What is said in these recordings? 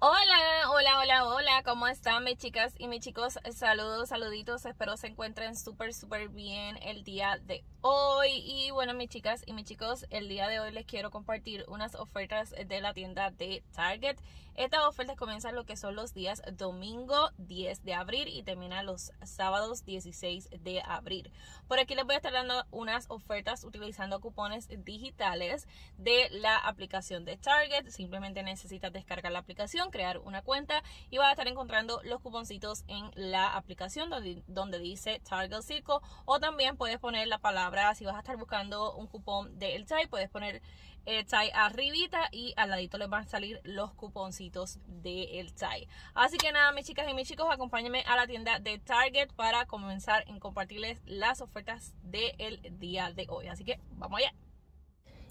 Hola. Hola, hola, hola, ¿cómo están mis chicas y mis chicos? Saludos, saluditos, espero se encuentren súper, súper bien el día de hoy. Y bueno, mis chicas y mis chicos, el día de hoy les quiero compartir unas ofertas de la tienda de Target. Estas ofertas comienzan lo que son los días domingo 10 de abril y terminan los sábados 16 de abril. Por aquí les voy a estar dando unas ofertas utilizando cupones digitales de la aplicación de Target. Simplemente necesitas descargar la aplicación, crear una cuenta y vas a estar encontrando los cuponcitos en la aplicación donde, dice Target Circo o también puedes poner la palabra, si vas a estar buscando un cupón del El Chai, puedes poner El eh, Chai arribita y al ladito les van a salir los cuponcitos de El Chai. Así que nada, mis chicas y mis chicos, acompáñenme a la tienda de Target para comenzar en compartirles las ofertas del día de hoy. Así que vamos allá.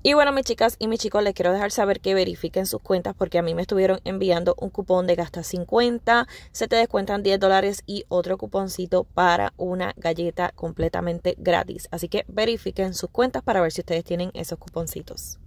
Y bueno, mis chicas y mis chicos, les quiero dejar saber que verifiquen sus cuentas porque a mí me estuvieron enviando un cupón de gasta 50, se te descuentan 10 dólares y otro cuponcito para una galleta completamente gratis. Así que verifiquen sus cuentas para ver si ustedes tienen esos cuponcitos.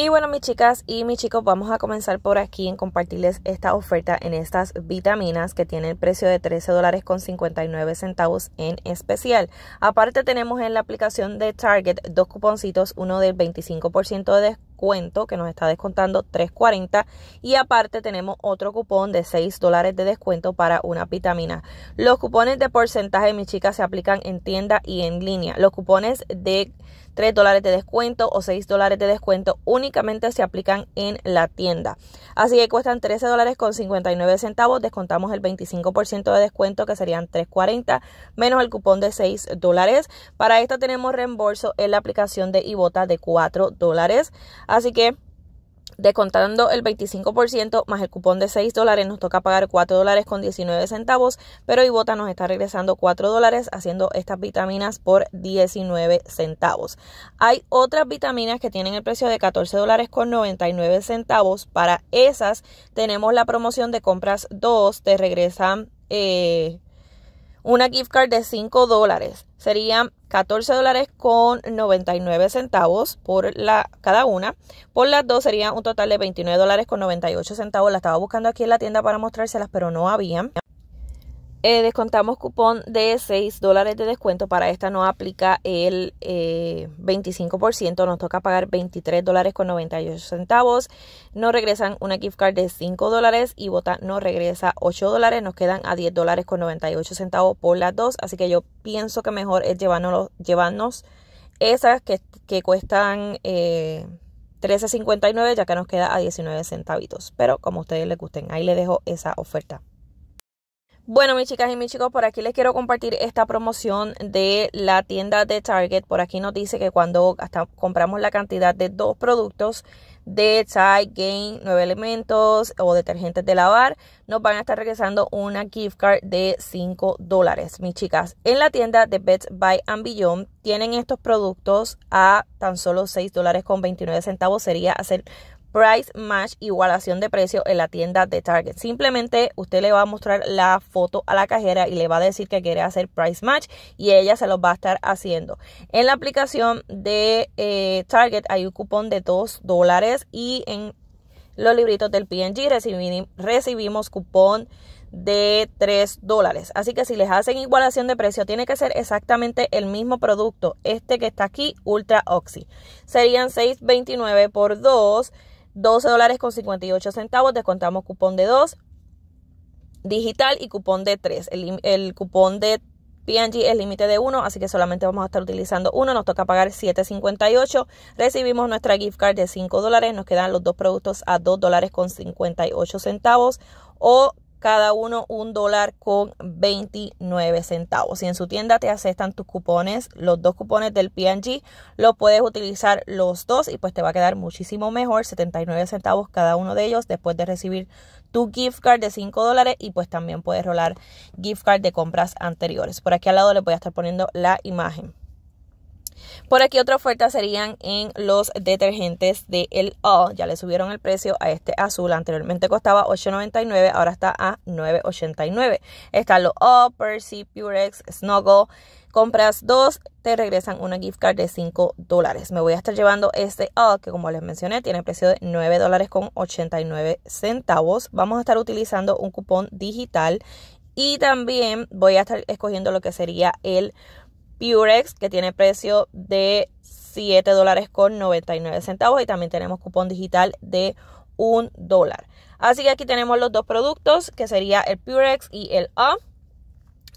Y bueno, mis chicas y mis chicos, vamos a comenzar por aquí en compartirles esta oferta en estas vitaminas que tiene el precio de 13 dólares con centavos en especial. Aparte tenemos en la aplicación de Target dos cuponcitos, uno del 25% de descuento cuento que nos está descontando 3.40 y aparte tenemos otro cupón de 6 dólares de descuento para una vitamina. Los cupones de porcentaje, mis chicas, se aplican en tienda y en línea. Los cupones de 3 dólares de descuento o 6 dólares de descuento únicamente se aplican en la tienda. Así que cuestan 13 dólares con 59 centavos. Descontamos el 25% de descuento que serían 3.40 menos el cupón de 6 dólares. Para esto tenemos reembolso en la aplicación de Ibota de 4 dólares. Así que Descontando el 25% más el cupón de 6 dólares, nos toca pagar 4 dólares con 19 centavos, pero Ibota nos está regresando 4 dólares haciendo estas vitaminas por 19 centavos. Hay otras vitaminas que tienen el precio de 14 dólares con 99 centavos. Para esas tenemos la promoción de compras 2, te regresan... Eh, una gift card de 5 dólares. Serían 14 dólares con 99 centavos por la, cada una. Por las dos sería un total de 29 dólares con 98 centavos. La estaba buscando aquí en la tienda para mostrárselas, pero no había. Eh, descontamos cupón de 6 dólares de descuento. Para esta no aplica el 25%. Eh, nos toca pagar 23 dólares con 98 centavos. No regresan una gift card de 5 dólares y Bota no regresa 8 dólares. Nos quedan a 10 dólares con 98 centavos por las dos. Así que yo pienso que mejor es llevarnos, esas que, cuestan... 13.59 eh, ya que nos queda a 19 centavitos. Pero como a ustedes les gusten, ahí les dejo esa oferta. Bueno, mis chicas y mis chicos, por aquí les quiero compartir esta promoción de la tienda de Target. Por aquí nos dice que cuando hasta compramos la cantidad de dos productos de Tide, Gain, nueve elementos o detergentes de lavar, nos van a estar regresando una gift card de 5 dólares. Mis chicas, en la tienda de Best Buy and tienen estos productos a tan solo 6 dólares con 29 centavos. Sería hacer price match, igualación de precio en la tienda de Target. Simplemente usted le va a mostrar la foto a la cajera y le va a decir que quiere hacer price match y ella se los va a estar haciendo. En la aplicación de eh, Target hay un cupón de 2 dólares y en los libritos del PNG recibimos, recibimos cupón de 3 dólares. Así que si les hacen igualación de precio, tiene que ser exactamente el mismo producto. Este que está aquí, Ultra Oxy. Serían 6.29 por 2. 12 dólares con 58 centavos, descontamos cupón de 2 digital y cupón de 3. El, cupón de PNG es límite de 1, así que solamente vamos a estar utilizando uno. Nos toca pagar 7.58. Recibimos nuestra gift card de 5 dólares. Nos quedan los dos productos a 2 dólares con 58 centavos o cada uno un dólar con 29 centavos. Si en su tienda te aceptan tus cupones, los dos cupones del PNG, los puedes utilizar los dos y pues te va a quedar muchísimo mejor, 79 centavos cada uno de ellos después de recibir tu gift card de 5 dólares y pues también puedes rolar gift card de compras anteriores. Por aquí al lado les voy a estar poniendo la imagen. Por aquí otra oferta serían en los detergentes de El O. Ya le subieron el precio a este azul. Anteriormente costaba $8.99, ahora está a $9.89. Están los O, Percy, Purex, Snuggle. Compras dos, te regresan una gift card de 5 dólares. Me voy a estar llevando este O que como les mencioné tiene precio de 9 dólares con 89 centavos. Vamos a estar utilizando un cupón digital y también voy a estar escogiendo lo que sería el Purex que tiene precio de 7 con 99 centavos y también tenemos cupón digital de 1 dólar. Así que aquí tenemos los dos productos que sería el Purex y el A.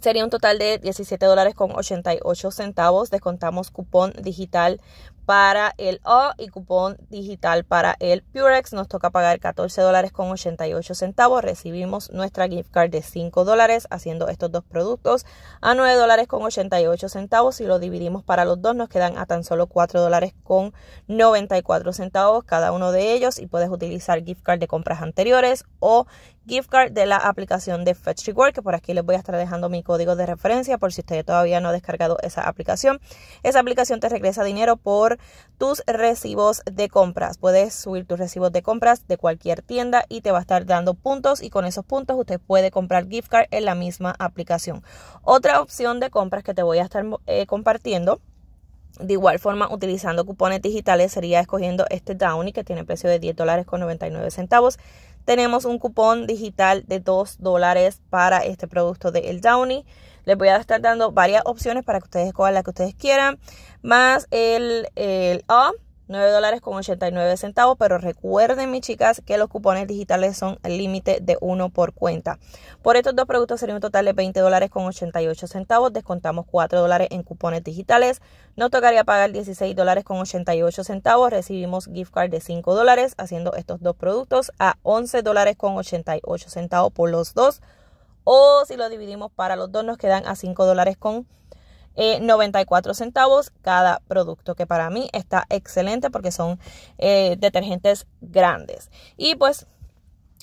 Sería un total de 17 con 88 centavos. Descontamos cupón digital para el O y cupón digital para el Purex. Nos toca pagar 14 dólares con 88 centavos. Recibimos nuestra gift card de 5 dólares haciendo estos dos productos a 9 dólares con 88 centavos. Si lo dividimos para los dos nos quedan a tan solo $4.94. dólares con 94 centavos cada uno de ellos y puedes utilizar gift card de compras anteriores o gift card de la aplicación de Fetch Reward, que por aquí les voy a estar dejando mi código de referencia por si usted todavía no ha descargado esa aplicación. Esa aplicación te regresa dinero por tus recibos de compras. Puedes subir tus recibos de compras de cualquier tienda y te va a estar dando puntos y con esos puntos usted puede comprar gift card en la misma aplicación. Otra opción de compras que te voy a estar eh, compartiendo de igual forma, utilizando cupones digitales sería escogiendo este Downy que tiene precio de 10 dólares con 99 centavos tenemos un cupón digital de 2 dólares para este producto de El Downy. Les voy a estar dando varias opciones para que ustedes cojan la que ustedes quieran. Más el, el ah, 9 dólares con 89 centavos, pero recuerden mis chicas que los cupones digitales son el límite de uno por cuenta. Por estos dos productos sería un total de 20 dólares con 88 centavos, descontamos 4 dólares en cupones digitales, no tocaría pagar 16 dólares con 88 centavos, recibimos gift card de 5 dólares haciendo estos dos productos a 11 dólares con 88 centavos por los dos, o si lo dividimos para los dos nos quedan a 5 dólares con 94 eh, centavos cada producto, que para mí está excelente porque son eh, detergentes grandes. Y pues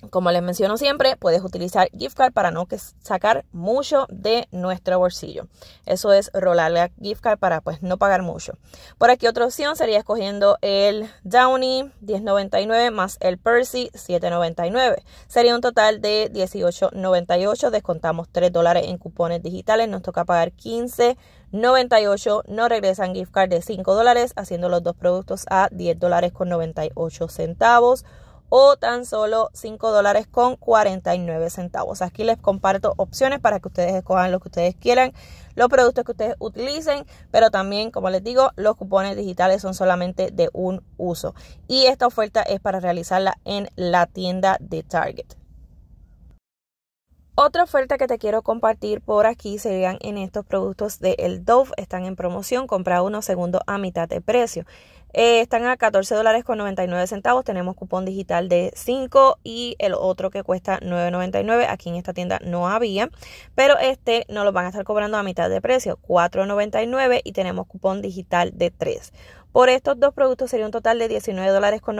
como les menciono siempre, puedes utilizar gift card para no sacar mucho de nuestro bolsillo. Eso es rolarle a gift card para pues no pagar mucho. Por aquí otra opción sería escogiendo el Downy 10.99 más el Percy 7.99. Sería un total de 18.98. Descontamos 3 dólares en cupones digitales. Nos toca pagar 15 98 no regresan gift card de 5 dólares, haciendo los dos productos a 10 dólares con 98 centavos o tan solo 5 dólares con 49 centavos. Aquí les comparto opciones para que ustedes escojan lo que ustedes quieran, los productos que ustedes utilicen, pero también, como les digo, los cupones digitales son solamente de un uso. Y esta oferta es para realizarla en la tienda de Target. Otra oferta que te quiero compartir por aquí serían en estos productos de El Dove. Están en promoción, compra uno segundo a mitad de precio. Eh, están a $14.99, dólares con centavos. Tenemos cupón digital de 5 y el otro que cuesta 9.99. Aquí en esta tienda no había, pero este no lo van a estar cobrando a mitad de precio, 4.99 y tenemos cupón digital de 3. Por estos dos productos sería un total de $19.98, dólares con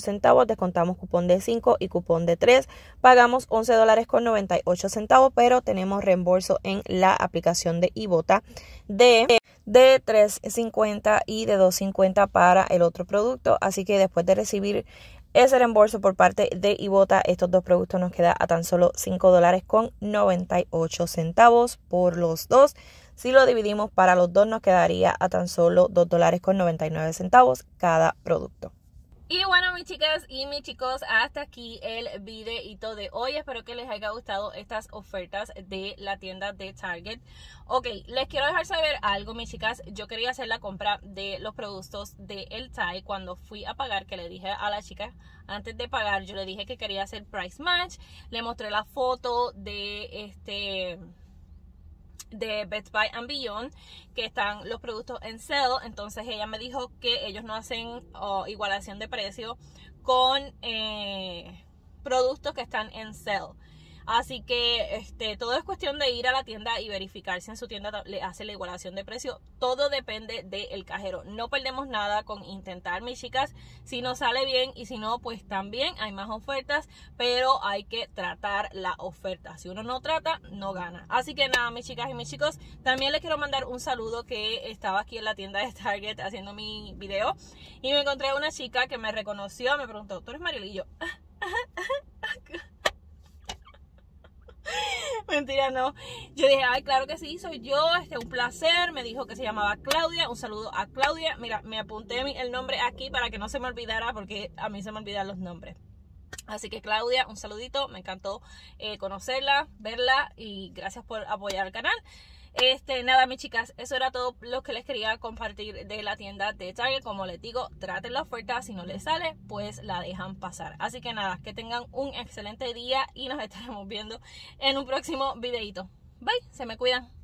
centavos. Descontamos cupón de 5 y cupón de 3. Pagamos $11.98, dólares con centavos, pero tenemos reembolso en la aplicación de Ibota de, de 3.50 y de 2.50 para el otro producto. Así que después de recibir ese reembolso por parte de Ibota, estos dos productos nos quedan a tan solo $5.98 dólares con centavos por los dos. Si lo dividimos para los dos nos quedaría a tan solo $2.99 dólares con 99 centavos cada producto. Y bueno, mis chicas y mis chicos, hasta aquí el videito de hoy. Espero que les haya gustado estas ofertas de la tienda de Target. Ok, les quiero dejar saber algo, mis chicas. Yo quería hacer la compra de los productos de El Thai cuando fui a pagar, que le dije a la chica antes de pagar, yo le dije que quería hacer price match. Le mostré la foto de este de Best Buy and Beyond que están los productos en sale entonces ella me dijo que ellos no hacen igualación de precio con eh, productos que están en sale Así que este, todo es cuestión de ir a la tienda y verificar si en su tienda le hace la igualación de precio. Todo depende del cajero. No perdemos nada con intentar, mis chicas. Si no sale bien y si no, pues también hay más ofertas, pero hay que tratar la oferta. Si uno no trata, no gana. Así que nada, mis chicas y mis chicos, también les quiero mandar un saludo que estaba aquí en la tienda de Target haciendo mi video y me encontré a una chica que me reconoció, me preguntó, ¿tú eres Marielillo? mentira, no. Yo dije, ay, claro que sí, soy yo, este, un placer. Me dijo que se llamaba Claudia, un saludo a Claudia. Mira, me apunté el nombre aquí para que no se me olvidara, porque a mí se me olvidan los nombres. Así que Claudia, un saludito, me encantó eh, conocerla, verla y gracias por apoyar el canal. Este, nada, mis chicas, eso era todo lo que les quería compartir de la tienda de Target. Como les digo, traten la oferta, si no les sale, pues la dejan pasar. Así que nada, que tengan un excelente día y nos estaremos viendo en un próximo videito. Bye, se me cuidan.